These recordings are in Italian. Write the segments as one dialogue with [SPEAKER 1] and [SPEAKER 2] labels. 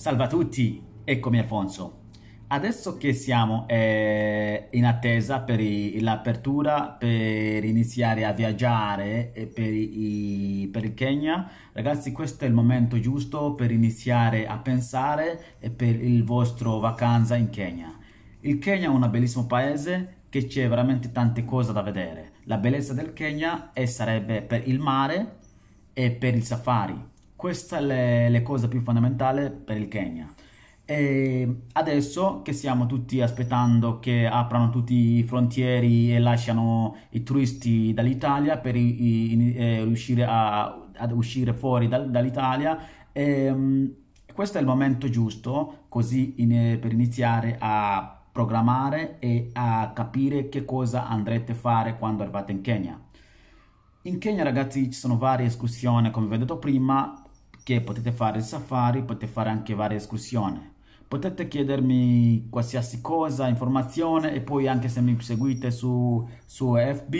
[SPEAKER 1] Salve a tutti, eccomi Alfonso. Adesso che siamo eh, in attesa per l'apertura, per iniziare a viaggiare per, i, per, il Kenya, ragazzi questo è il momento giusto per iniziare a pensare per il vostro vacanza in Kenya. Il Kenya è un bellissimo paese che c'è veramente tante cose da vedere. La bellezza del Kenya è, eh, sarebbe per il mare e per il safari queste è le cose più fondamentali per il Kenya. E adesso che stiamo tutti aspettando che aprano tutti i frontieri e lasciano i turisti dall'Italia per i, i, eh, riuscire a, ad uscire fuori dal, dall'Italia, e, ehm, questo è il momento giusto così in, eh, per iniziare a programmare e a capire che cosa andrete a fare quando arrivate in Kenya. In Kenya ragazzi ci sono varie escursioni come vi ho detto prima, che potete fare il safari, potete fare anche varie escursioni. Potete chiedermi qualsiasi cosa, informazione e poi anche se mi seguite su, su FB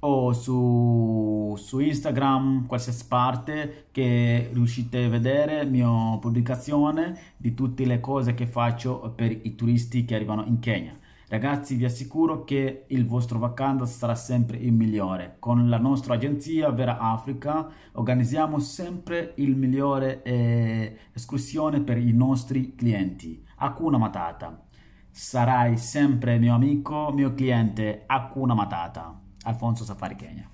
[SPEAKER 1] o su, su Instagram, qualsiasi parte che riuscite a vedere mia pubblicazione di tutte le cose che faccio per i turisti che arrivano in Kenya. Ragazzi vi assicuro che il vostro vacanza sarà sempre il migliore. Con la nostra agenzia Vera Africa organizziamo sempre il migliore eh, escursione per i nostri clienti. Hakuna Matata. Sarai sempre mio amico, mio cliente Hakuna Matata. Alfonso Safari Kenya.